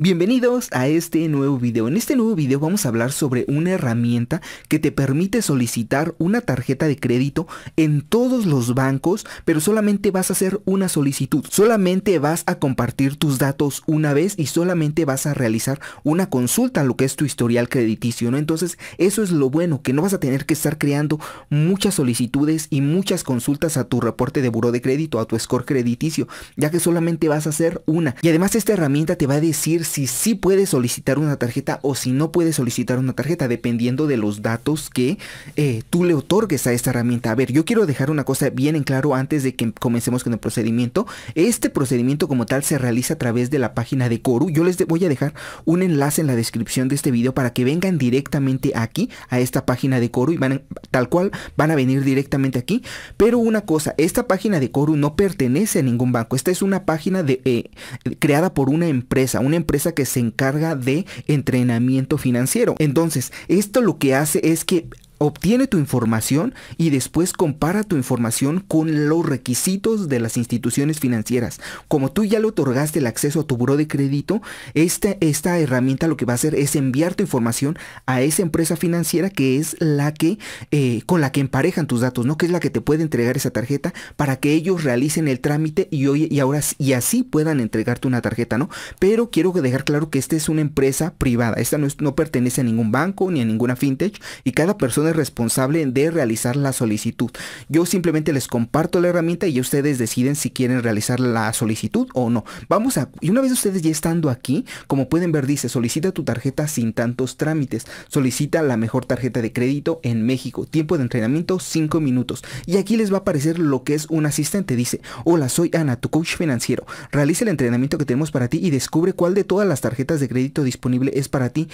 Bienvenidos a este nuevo video. En este nuevo video vamos a hablar sobre una herramienta que te permite solicitar una tarjeta de crédito en todos los bancos, pero solamente vas a hacer una solicitud. Solamente vas a compartir tus datos una vez y solamente vas a realizar una consulta a lo que es tu historial crediticio, ¿no? Entonces, eso es lo bueno, que no vas a tener que estar creando muchas solicitudes y muchas consultas a tu reporte de buró de crédito, a tu score crediticio, ya que solamente vas a hacer una. Y además esta herramienta te va a decir si sí puede solicitar una tarjeta o si no puede solicitar una tarjeta, dependiendo de los datos que eh, tú le otorgues a esta herramienta. A ver, yo quiero dejar una cosa bien en claro antes de que comencemos con el procedimiento. Este procedimiento como tal se realiza a través de la página de Coru. Yo les voy a dejar un enlace en la descripción de este video para que vengan directamente aquí a esta página de Coru y van tal cual van a venir directamente aquí. Pero una cosa, esta página de Coru no pertenece a ningún banco. Esta es una página de, eh, creada por una empresa, una empresa que se encarga de entrenamiento financiero. Entonces, esto lo que hace es que Obtiene tu información y después compara tu información con los requisitos de las instituciones financieras. Como tú ya le otorgaste el acceso a tu buro de crédito, esta, esta herramienta lo que va a hacer es enviar tu información a esa empresa financiera que es la que eh, con la que emparejan tus datos, ¿no? Que es la que te puede entregar esa tarjeta para que ellos realicen el trámite y, hoy, y ahora y así puedan entregarte una tarjeta, ¿no? Pero quiero dejar claro que esta es una empresa privada. Esta no, no pertenece a ningún banco ni a ninguna fintech y cada persona responsable de realizar la solicitud. Yo simplemente les comparto la herramienta y ustedes deciden si quieren realizar la solicitud o no. Vamos a, y una vez ustedes ya estando aquí, como pueden ver, dice, solicita tu tarjeta sin tantos trámites, solicita la mejor tarjeta de crédito en México, tiempo de entrenamiento 5 minutos. Y aquí les va a aparecer lo que es un asistente, dice, hola, soy Ana, tu coach financiero, realiza el entrenamiento que tenemos para ti y descubre cuál de todas las tarjetas de crédito disponible es para ti.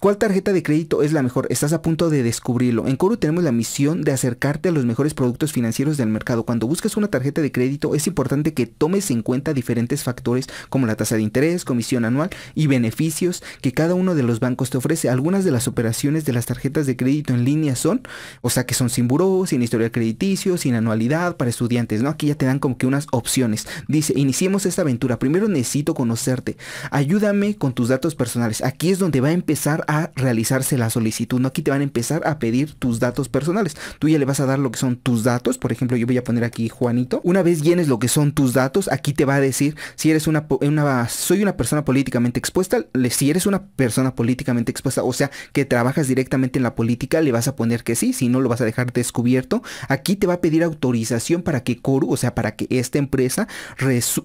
¿Cuál tarjeta de crédito es la mejor? Estás a punto de descubrirlo. En Coru tenemos la misión de acercarte a los mejores productos financieros del mercado. Cuando buscas una tarjeta de crédito es importante que tomes en cuenta diferentes factores como la tasa de interés, comisión anual y beneficios que cada uno de los bancos te ofrece. Algunas de las operaciones de las tarjetas de crédito en línea son, o sea que son sin buró, sin historial crediticio, sin anualidad para estudiantes, ¿no? Aquí ya te dan como que unas opciones. Dice, iniciemos esta aventura. Primero necesito conocerte. Ayúdame con tus datos personales. Aquí es donde va a empezar a realizarse la solicitud. No, aquí te van a empezar a pedir tus datos personales. Tú ya le vas a dar lo que son tus datos. Por ejemplo, yo voy a poner aquí Juanito. Una vez llenes lo que son tus datos, aquí te va a decir si eres una, una soy una persona políticamente expuesta. Si eres una persona políticamente expuesta, o sea, que trabajas directamente en la política, le vas a poner que sí. Si no, lo vas a dejar descubierto. Aquí te va a pedir autorización para que Coru, o sea, para que esta empresa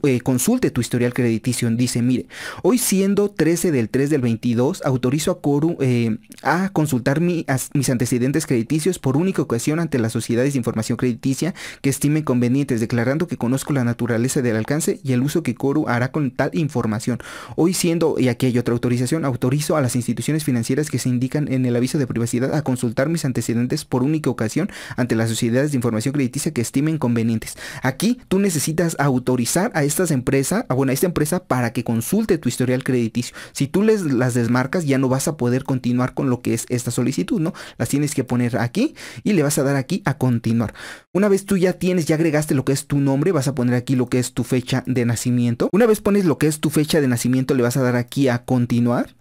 eh, consulte tu historial crediticio. Dice, mire, hoy siendo 13 del 3 del 22, autorizo a Coru eh, a consultar mis antecedentes crediticios por única ocasión ante las sociedades de información crediticia que estimen convenientes, declarando que conozco la naturaleza del alcance y el uso que Coru hará con tal información. Hoy siendo, y aquí hay otra autorización, autorizo a las instituciones financieras que se indican en el aviso de privacidad a consultar mis antecedentes por única ocasión ante las sociedades de información crediticia que estimen convenientes. Aquí tú necesitas autorizar a estas empresas, a, bueno, a esta empresa para que consulte tu historial crediticio. Si tú les las desmarcas, ya no vas a poder poder continuar con lo que es esta solicitud, ¿no? Las tienes que poner aquí y le vas a dar aquí a continuar. Una vez tú ya tienes, ya agregaste lo que es tu nombre, vas a poner aquí lo que es tu fecha de nacimiento. Una vez pones lo que es tu fecha de nacimiento, le vas a dar aquí a continuar.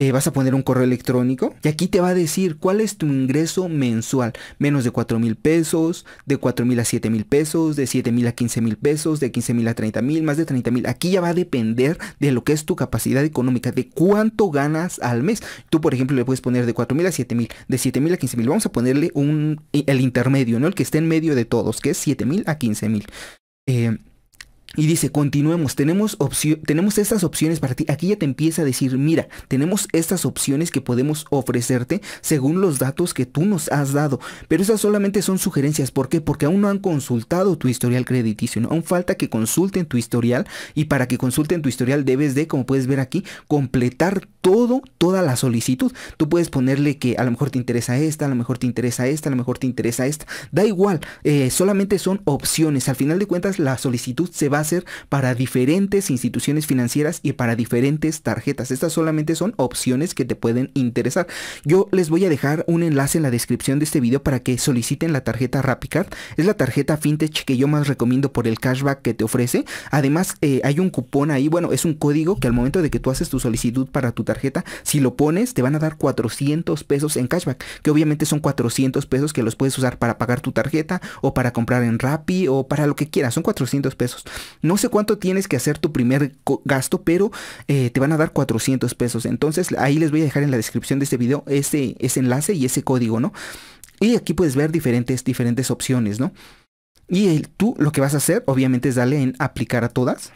Eh, vas a poner un correo electrónico y aquí te va a decir cuál es tu ingreso mensual. Menos de 4 mil pesos, de 4 mil a 7 mil pesos, de 7 mil a 15 mil pesos, de 15 mil a 30 mil, más de 30 mil. Aquí ya va a depender de lo que es tu capacidad económica, de cuánto ganas al mes. Tú, por ejemplo, le puedes poner de 4 mil a 7 mil, de 7 mil a 15 mil. Vamos a ponerle un, el intermedio, ¿no? El que esté en medio de todos, que es 7 mil a 15 mil. Eh, y dice, continuemos, tenemos, tenemos estas opciones para ti. Aquí ya te empieza a decir, mira, tenemos estas opciones que podemos ofrecerte según los datos que tú nos has dado. Pero esas solamente son sugerencias. ¿Por qué? Porque aún no han consultado tu historial crediticio. ¿no? Aún falta que consulten tu historial. Y para que consulten tu historial debes de, como puedes ver aquí, completar todo, toda la solicitud. Tú puedes ponerle que a lo mejor te interesa esta, a lo mejor te interesa esta, a lo mejor te interesa esta. Da igual, eh, solamente son opciones. Al final de cuentas, la solicitud se va hacer para diferentes instituciones financieras y para diferentes tarjetas. Estas solamente son opciones que te pueden interesar. Yo les voy a dejar un enlace en la descripción de este video para que soliciten la tarjeta RappiCard. Es la tarjeta fintech que yo más recomiendo por el cashback que te ofrece. Además, eh, hay un cupón ahí, bueno, es un código que al momento de que tú haces tu solicitud para tu tarjeta, si lo pones, te van a dar 400 pesos en cashback, que obviamente son 400 pesos que los puedes usar para pagar tu tarjeta o para comprar en Rappi o para lo que quieras, son 400 pesos. No sé cuánto tienes que hacer tu primer gasto, pero eh, te van a dar 400 pesos. Entonces ahí les voy a dejar en la descripción de este video ese, enlace y ese código, ¿no? Y aquí puedes ver diferentes, diferentes opciones, ¿no? Y tú lo que vas a hacer, obviamente, es darle en aplicar a todas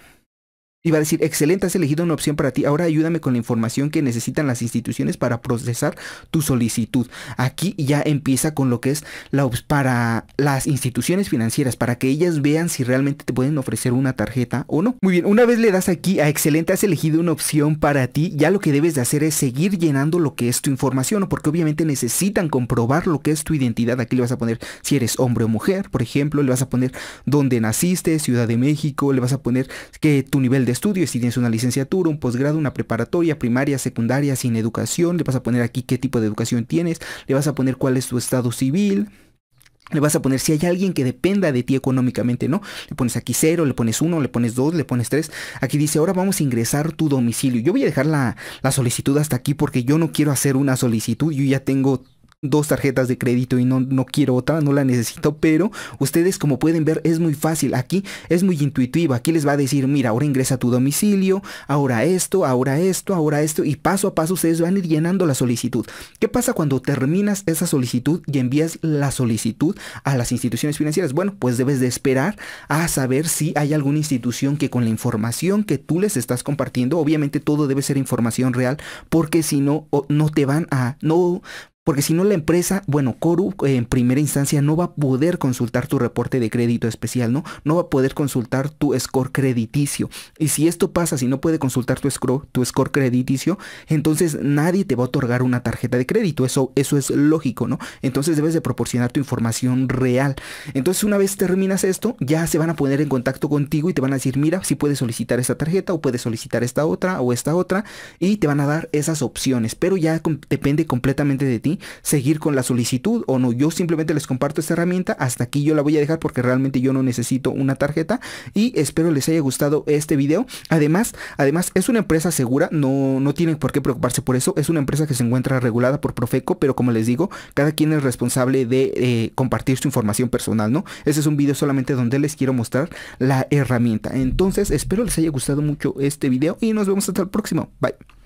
y va a decir, excelente, has elegido una opción para ti, ahora ayúdame con la información que necesitan las instituciones para procesar tu solicitud. Aquí ya empieza con lo que es para las instituciones financieras, para que ellas vean si realmente te pueden ofrecer una tarjeta o no. Muy bien, una vez le das aquí a excelente, has elegido una opción para ti, ya lo que debes de hacer es seguir llenando lo que es tu información, porque obviamente necesitan comprobar lo que es tu identidad. Aquí le vas a poner si eres hombre o mujer, por ejemplo, le vas a poner dónde naciste, Ciudad de México, le vas a poner que tu nivel de estudio, si tienes una licenciatura, un posgrado, una preparatoria, primaria, secundaria, sin educación, le vas a poner aquí qué tipo de educación tienes, le vas a poner cuál es tu estado civil, le vas a poner si hay alguien que dependa de ti económicamente, ¿no? Le pones aquí cero, le pones uno, le pones dos, le pones tres. Aquí dice, ahora vamos a ingresar tu domicilio. Yo voy a dejar la, la solicitud hasta aquí porque yo no quiero hacer una solicitud. Yo ya tengo dos tarjetas de crédito y no, no quiero otra, no la necesito, pero ustedes como pueden ver es muy fácil, aquí es muy intuitivo, aquí les va a decir, mira, ahora ingresa a tu domicilio, ahora esto, ahora esto, ahora esto, y paso a paso ustedes van a ir llenando la solicitud. ¿Qué pasa cuando terminas esa solicitud y envías la solicitud a las instituciones financieras? Bueno, pues debes de esperar a saber si hay alguna institución que con la información que tú les estás compartiendo, obviamente todo debe ser información real, porque si no, no te van a, no porque si no la empresa, bueno, Coru eh, en primera instancia no va a poder consultar tu reporte de crédito especial, ¿no? No va a poder consultar tu score crediticio. Y si esto pasa, si no puede consultar tu score, tu score crediticio, entonces nadie te va a otorgar una tarjeta de crédito. Eso, eso es lógico, ¿no? Entonces debes de proporcionar tu información real. Entonces una vez terminas esto, ya se van a poner en contacto contigo y te van a decir, mira, si puedes solicitar esta tarjeta o puedes solicitar esta otra o esta otra. Y te van a dar esas opciones. Pero ya depende completamente de ti seguir con la solicitud o no. Yo simplemente les comparto esta herramienta. Hasta aquí yo la voy a dejar porque realmente yo no necesito una tarjeta. Y espero les haya gustado este video. Además, además es una empresa segura. No, no tienen por qué preocuparse por eso. Es una empresa que se encuentra regulada por Profeco. Pero como les digo, cada quien es responsable de eh, compartir su información personal, ¿no? ese es un video solamente donde les quiero mostrar la herramienta. Entonces, espero les haya gustado mucho este video y nos vemos hasta el próximo. Bye.